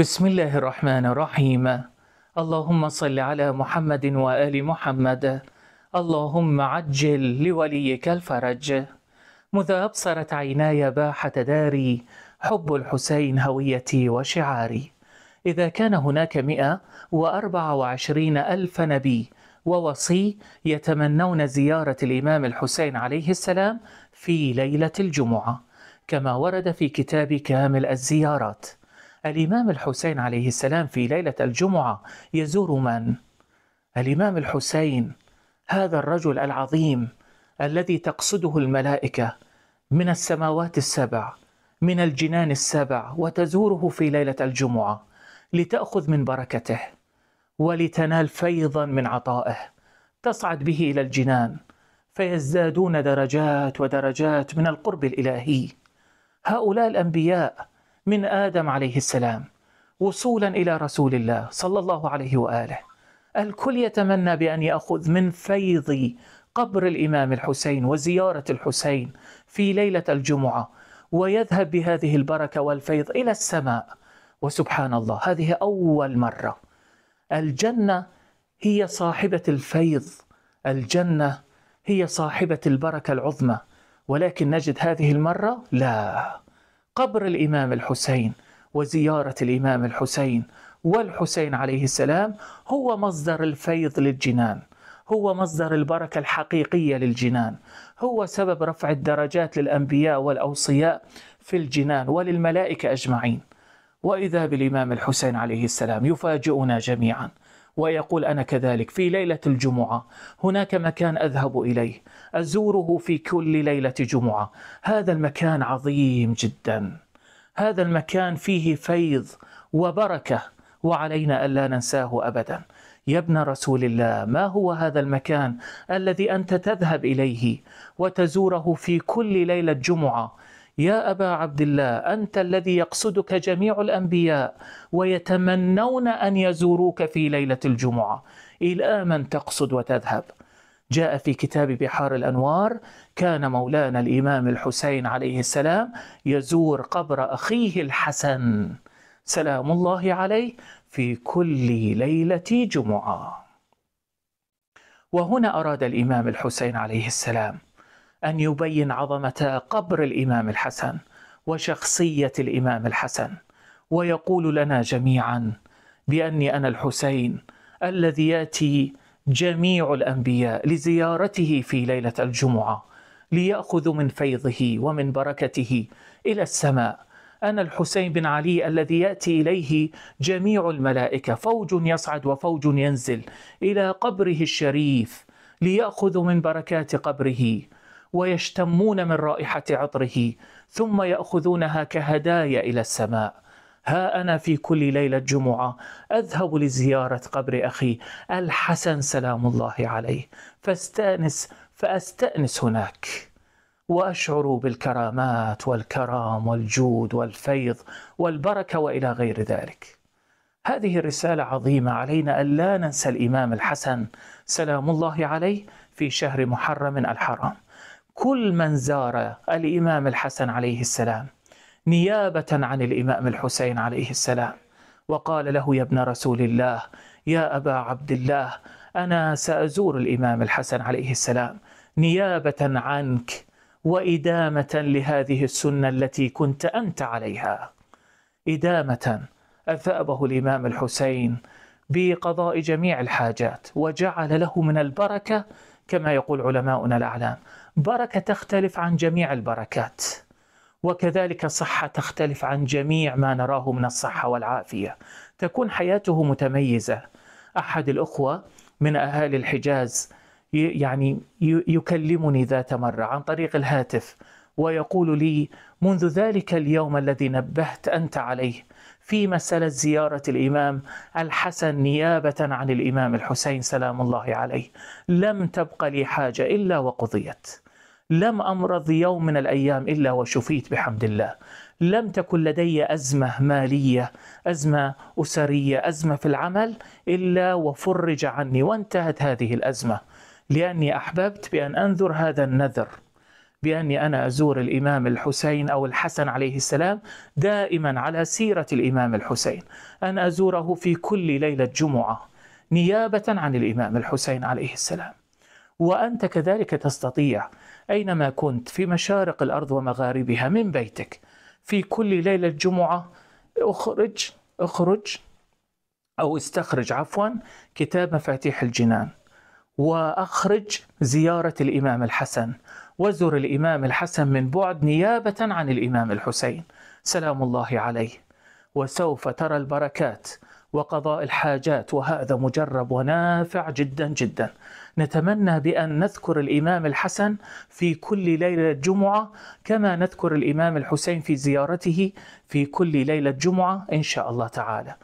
بسم الله الرحمن الرحيم اللهم صل على محمد وآل محمد اللهم عجل لوليك الفرج مذا أبصرت عيناي باحة داري حب الحسين هويتي وشعاري إذا كان هناك وعشرين ألف نبي ووصي يتمنون زيارة الإمام الحسين عليه السلام في ليلة الجمعة كما ورد في كتاب كامل الزيارات الإمام الحسين عليه السلام في ليلة الجمعة يزور من؟ الإمام الحسين هذا الرجل العظيم الذي تقصده الملائكة من السماوات السبع من الجنان السبع وتزوره في ليلة الجمعة لتأخذ من بركته ولتنال فيضا من عطائه تصعد به إلى الجنان فيزدادون درجات ودرجات من القرب الإلهي هؤلاء الأنبياء من آدم عليه السلام وصولا إلى رسول الله صلى الله عليه وآله الكل يتمنى بأن يأخذ من فيض قبر الإمام الحسين وزيارة الحسين في ليلة الجمعة ويذهب بهذه البركة والفيض إلى السماء وسبحان الله هذه أول مرة الجنة هي صاحبة الفيض الجنة هي صاحبة البركة العظمى ولكن نجد هذه المرة لا قبر الإمام الحسين وزيارة الإمام الحسين والحسين عليه السلام هو مصدر الفيض للجنان هو مصدر البركة الحقيقية للجنان هو سبب رفع الدرجات للأنبياء والأوصياء في الجنان وللملائكة أجمعين وإذا بالإمام الحسين عليه السلام يفاجئنا جميعاً ويقول أنا كذلك في ليلة الجمعة هناك مكان أذهب إليه أزوره في كل ليلة جمعة هذا المكان عظيم جدا هذا المكان فيه فيض وبركة وعلينا ألا ننساه أبدا يا ابن رسول الله ما هو هذا المكان الذي أنت تذهب إليه وتزوره في كل ليلة جمعة يا ابا عبد الله انت الذي يقصدك جميع الانبياء ويتمنون ان يزوروك في ليله الجمعه الى من تقصد وتذهب جاء في كتاب بحار الانوار كان مولانا الامام الحسين عليه السلام يزور قبر اخيه الحسن سلام الله عليه في كل ليله جمعه وهنا اراد الامام الحسين عليه السلام ان يبين عظمه قبر الامام الحسن وشخصيه الامام الحسن ويقول لنا جميعا باني انا الحسين الذي ياتي جميع الانبياء لزيارته في ليله الجمعه لياخذوا من فيضه ومن بركته الى السماء انا الحسين بن علي الذي ياتي اليه جميع الملائكه فوج يصعد وفوج ينزل الى قبره الشريف لياخذوا من بركات قبره ويشتمون من رائحه عطره ثم ياخذونها كهدايا الى السماء ها انا في كل ليله جمعه اذهب لزياره قبر اخي الحسن سلام الله عليه فاستانس فاستانس هناك واشعر بالكرامات والكرم والجود والفيض والبركه والى غير ذلك هذه الرسالة عظيمة علينا أن لا ننسى الإمام الحسن سلام الله عليه في شهر محرم الحرام كل من زار الامام الحسن عليه السلام نيابه عن الامام الحسين عليه السلام وقال له يا ابن رسول الله يا ابا عبد الله انا سازور الامام الحسن عليه السلام نيابه عنك وادامه لهذه السنه التي كنت انت عليها ادامه اثابه الامام الحسين بقضاء جميع الحاجات وجعل له من البركه كما يقول علماؤنا الاعلام بركه تختلف عن جميع البركات وكذلك صحه تختلف عن جميع ما نراه من الصحه والعافيه تكون حياته متميزه احد الاخوه من اهالي الحجاز يعني يكلمني ذات مره عن طريق الهاتف ويقول لي منذ ذلك اليوم الذي نبهت انت عليه في مساله زياره الامام الحسن نيابه عن الامام الحسين سلام الله عليه لم تبق لي حاجه الا وقضيت لم أمرض يوم من الأيام إلا وشفيت بحمد الله لم تكن لدي أزمة مالية أزمة أسرية أزمة في العمل إلا وفرج عني وانتهت هذه الأزمة لأني أحببت بأن أنذر هذا النذر بأني أنا أزور الإمام الحسين أو الحسن عليه السلام دائما على سيرة الإمام الحسين أن أزوره في كل ليلة جمعة نيابة عن الإمام الحسين عليه السلام وأنت كذلك تستطيع أينما كنت في مشارق الأرض ومغاربها من بيتك في كل ليلة جمعة اخرج اخرج أو استخرج عفوا كتاب مفاتيح الجنان وأخرج زيارة الإمام الحسن وزر الإمام الحسن من بعد نيابة عن الإمام الحسين سلام الله عليه وسوف ترى البركات وقضاء الحاجات وهذا مجرب ونافع جدا جدا نتمنى بأن نذكر الإمام الحسن في كل ليلة جمعة كما نذكر الإمام الحسين في زيارته في كل ليلة جمعة إن شاء الله تعالى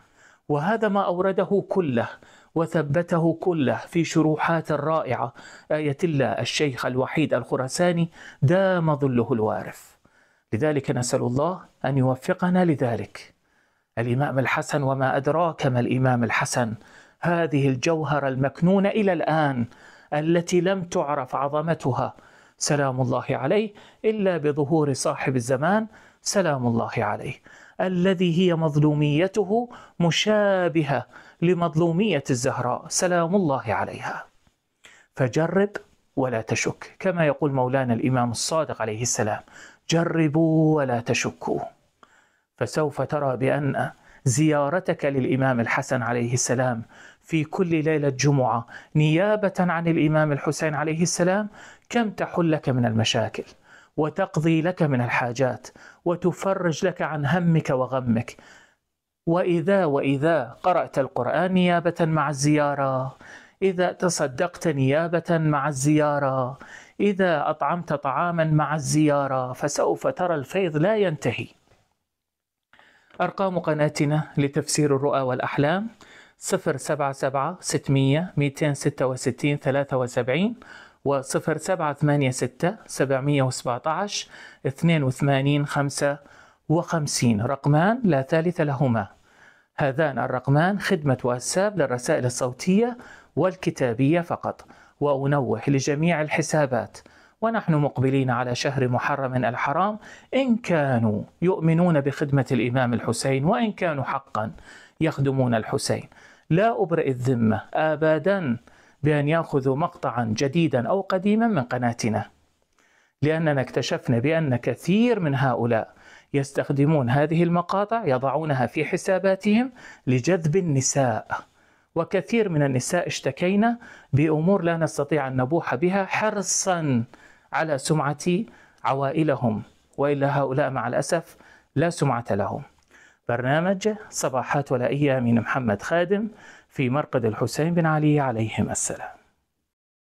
وهذا ما أورده كله وثبته كله في شروحات الرائعة آية الله الشيخ الوحيد الخراساني دام ظله الوارف لذلك نسأل الله أن يوفقنا لذلك الامام الحسن وما ادراك ما الامام الحسن هذه الجوهره المكنونه الى الان التي لم تعرف عظمتها سلام الله عليه الا بظهور صاحب الزمان سلام الله عليه الذي هي مظلوميته مشابهه لمظلوميه الزهراء سلام الله عليها فجرب ولا تشك كما يقول مولانا الامام الصادق عليه السلام جربوا ولا تشكوا فسوف ترى بأن زيارتك للإمام الحسن عليه السلام في كل ليلة جمعة نيابة عن الإمام الحسين عليه السلام كم تحل لك من المشاكل وتقضي لك من الحاجات وتفرج لك عن همك وغمك وإذا وإذا قرأت القرآن نيابة مع الزيارة إذا تصدقت نيابة مع الزيارة إذا أطعمت طعاما مع الزيارة فسوف ترى الفيض لا ينتهي أرقام قناتنا لتفسير الرؤى والأحلام 077 600 266 73 و 0786 717 82 55 رقمان لا ثالث لهما هذان الرقمان خدمة واتساب للرسائل الصوتية والكتابية فقط وأنوه لجميع الحسابات ونحن مقبلين على شهر محرم الحرام إن كانوا يؤمنون بخدمة الإمام الحسين وإن كانوا حقا يخدمون الحسين لا أبرئ الذمة أبدا بأن يأخذوا مقطعا جديدا أو قديما من قناتنا لأننا اكتشفنا بأن كثير من هؤلاء يستخدمون هذه المقاطع يضعونها في حساباتهم لجذب النساء وكثير من النساء اشتكينا بأمور لا نستطيع أن نبوح بها حرصا على سمعة عوائلهم وإلا هؤلاء مع الأسف لا سمعة لهم برنامج صباحات ولائية من محمد خادم في مرقد الحسين بن علي عليهم السلام